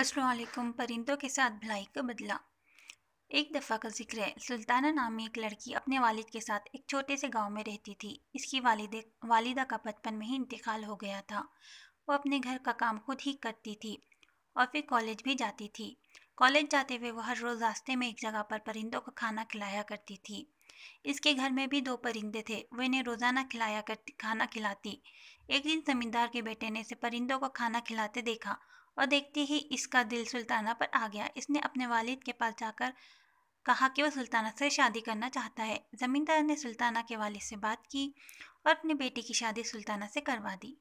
असलकुम परिंदों के साथ भलाई का बदला एक दफ़ा का जिक्र है सुल्ताना नामी एक लड़की अपने वालिद के साथ एक छोटे से गांव में रहती थी इसकी वालिद वालिदा का बचपन में ही इंतकाल हो गया था वो अपने घर का काम खुद ही करती थी और फिर कॉलेज भी जाती थी कॉलेज जाते हुए वह हर रोज़ रास्ते में एक जगह पर परिंदों को खाना खिलाया करती थी इसके घर में भी दो परिंदे थे वे इन्हें रोज़ाना खिलाया करती खाना खिलाती एक दिन जमींदार के बेटे ने इसे परिंदों को खाना खिलाते देखा और देखते ही इसका दिल सुल्ताना पर आ गया इसने अपने वालिद के पास जाकर कहा कि वह सुल्ताना से शादी करना चाहता है ज़मींदार ने सुल्ताना के वालिद से बात की और अपनी बेटी की शादी सुल्ताना से करवा दी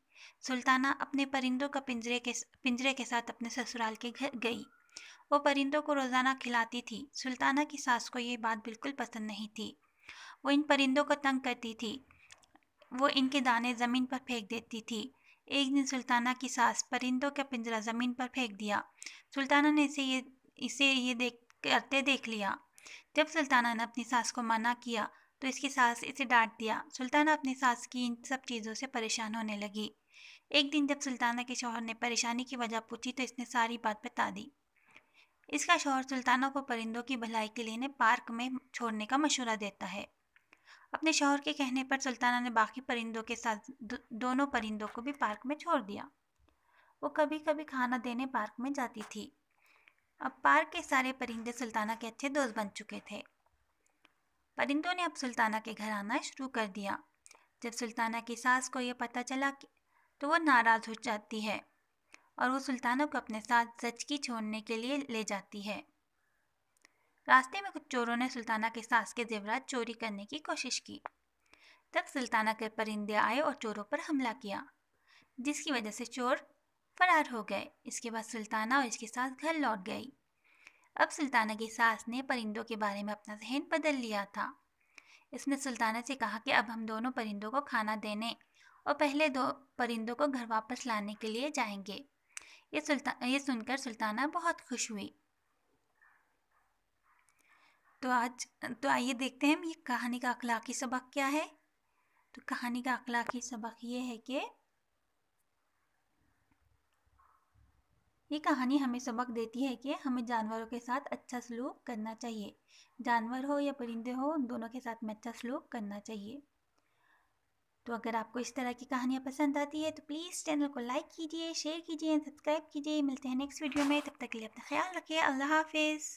सुल्ताना अपने परिंदों का पिंजरे के पिंजरे के साथ अपने ससुराल के घर गई वो परिंदों को रोज़ाना खिलाती थी सुल्ताना की सास को ये बात बिल्कुल पसंद नहीं थी वो इन परिंदों को तंग करती थी वो इनके दाने ज़मीन पर फेंक देती थी एक दिन सुल्ताना की सास परिंदों का पिंजरा ज़मीन पर फेंक दिया सुल्ताना ने इसे ये इसे ये देख करते देख लिया जब सुल्ताना ने अपनी सास को मना किया तो इसकी सास इसे डांट दिया सुल्ताना अपनी सास की इन सब चीज़ों से परेशान होने लगी एक दिन जब सुल्ताना के शोहर ने परेशानी की वजह पूछी तो इसने सारी बात बता दी इसका शोहर सुल्ताना को परिंदों की भलाई के लिए पार्क में छोड़ने का मशवरा देता है अपने शौहर के कहने पर सुल्ताना ने बाकी परिंदों के साथ दो, दोनों परिंदों को भी पार्क में छोड़ दिया वो कभी कभी खाना देने पार्क में जाती थी अब पार्क के सारे परिंदे सुल्ताना के अच्छे दोस्त बन चुके थे परिंदों ने अब सुल्ताना के घर आना शुरू कर दिया जब सुल्ताना की सास को यह पता चला कि तो वो नाराज़ हो जाती है और वो सुल्ताना को अपने साथ जचकी छोड़ने के लिए ले जाती है रास्ते में कुछ चोरों ने सुल्ताना के सास के जेवरात चोरी करने की कोशिश की तब सुल्ताना के परिंदे आए और चोरों पर हमला किया जिसकी वजह से चोर फरार हो गए इसके बाद सुल्ताना और इसके सास घर लौट गई अब सुल्ताना की सास ने परिंदों के बारे में अपना जहन बदल लिया था इसने सुल्ताना से कहा कि अब हम दोनों परिंदों को खाना देने और पहले दो परिंदों को घर वापस लाने के लिए जाएंगे ये सुल्ता ये सुनकर सुल्ताना बहुत खुश हुई तो आज तो आइए देखते हैं ये कहानी का अखलाकी सबक क्या है तो कहानी का अखलाकी सबक ये है कि ये कहानी हमें सबक देती है कि हमें जानवरों के साथ अच्छा सलूक करना चाहिए जानवर हो या परिंदे हो दोनों के साथ में अच्छा सलूक करना चाहिए तो अगर आपको इस तरह की कहानियाँ पसंद आती है तो प्लीज़ चैनल को लाइक कीजिए शेयर कीजिए सब्सक्राइब कीजिए मिलते हैं नेक्स्ट वीडियो में तब तक के लिए अपना ख्याल रखिए अल्लाह हाफिज़